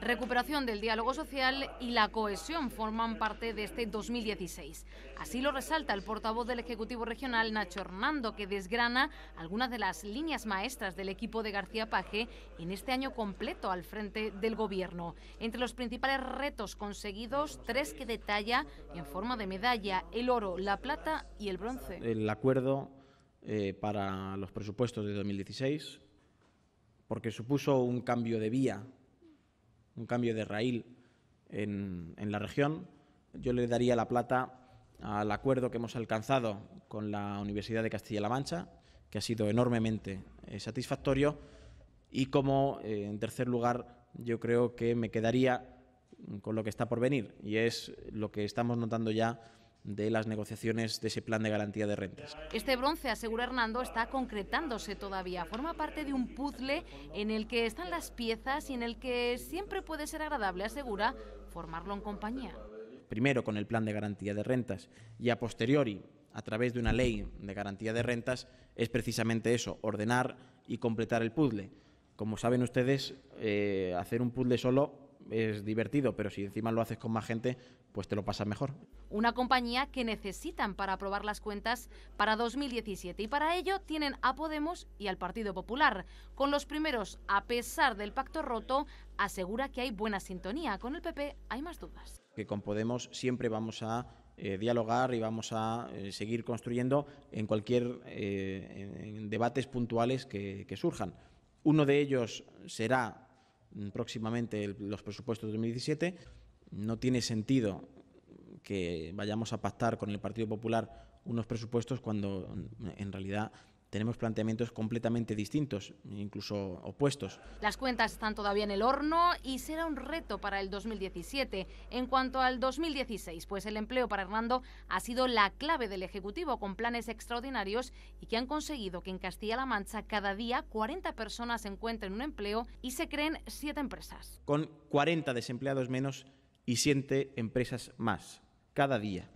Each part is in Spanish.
recuperación del diálogo social y la cohesión forman parte de este 2016. Así lo resalta el portavoz del Ejecutivo Regional, Nacho Hernando, que desgrana algunas de las líneas maestras del equipo de García Page en este año completo al frente del Gobierno. Entre los principales retos conseguidos, tres que detalla en forma de medalla, el oro, la plata y el bronce. El acuerdo eh, para los presupuestos de 2016, porque supuso un cambio de vía un cambio de raíl en, la región. Yo le daría la plata al acuerdo que hemos alcanzado con la Universidad de Castilla-La Mancha, que ha sido enormemente eh, satisfactorio. Y como, eh, en tercer lugar, yo creo que me quedaría con lo que está por venir, y es lo que estamos notando ya de las negociaciones de ese plan de garantía de rentas. Este bronce, asegura Hernando, está concretándose todavía. Forma parte de un puzzle en el que están las piezas y en el que siempre puede ser agradable, asegura, formarlo en compañía. Primero con el plan de garantía de rentas y a posteriori a través de una ley de garantía de rentas es precisamente eso, ordenar y completar el puzzle. Como saben ustedes, eh, hacer un puzzle solo es divertido, pero si encima lo haces con más gente, pues te lo pasas mejor. Una compañía que necesitan para aprobar las cuentas para 2017 y para ello tienen a Podemos y al Partido Popular. Con los primeros, a pesar del pacto roto, asegura que hay buena sintonía. Con el PP hay más dudas. Que con Podemos siempre vamos a eh, dialogar y vamos a eh, seguir construyendo en cualquier eh, debates puntuales que surjan. Uno de ellos será Mm, próximamente los presupuestos de 2017, no tiene sentido que vayamos a pactar con el Partido Popular unos presupuestos cuando mm, en realidad tenemos planteamientos completamente distintos, incluso opuestos. Las cuentas están todavía en el horno y será un reto para el 2017. En cuanto al 2016, pues el empleo para Hernando ha sido la clave del Ejecutivo con planes extraordinarios y que han conseguido que en Castilla-La Mancha cada día 40 personas encuentren un empleo y se creen 7 empresas. Con 40 desempleados menos y 7 empresas más cada día.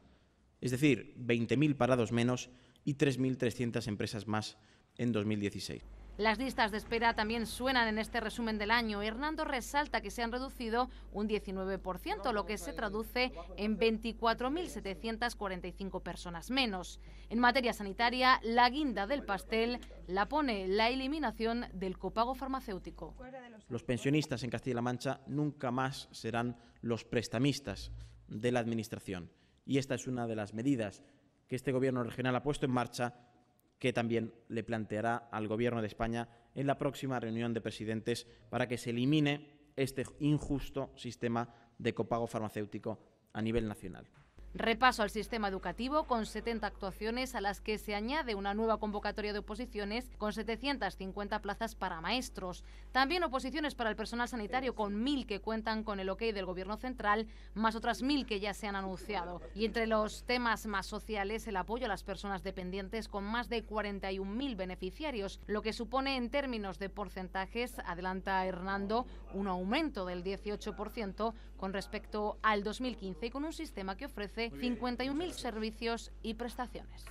Es decir, 20.000 parados menos y 3.300 empresas más en 2016. Las listas de espera también suenan en este resumen del año. Hernando resalta que se han reducido un 19%, lo que se traduce en 24.745 personas menos. En materia sanitaria, la guinda del pastel la pone la eliminación del copago farmacéutico. Los pensionistas en Castilla-La Mancha nunca más serán los prestamistas de la Administración. Y esta es una de las medidas que este gobierno regional ha puesto en marcha, que también le planteará al gobierno de España en la próxima reunión de presidentes para que se elimine este injusto sistema de copago farmacéutico a nivel nacional. Repaso al sistema educativo con 70 actuaciones a las que se añade una nueva convocatoria de oposiciones con 750 plazas para maestros. También oposiciones para el personal sanitario con 1.000 que cuentan con el ok del Gobierno central, más otras 1.000 que ya se han anunciado. Y entre los temas más sociales, el apoyo a las personas dependientes con más de 41.000 beneficiarios, lo que supone en términos de porcentajes, adelanta Hernando, un aumento del 18% con respecto al 2015 y con un sistema que ofrece 51.000 servicios y prestaciones.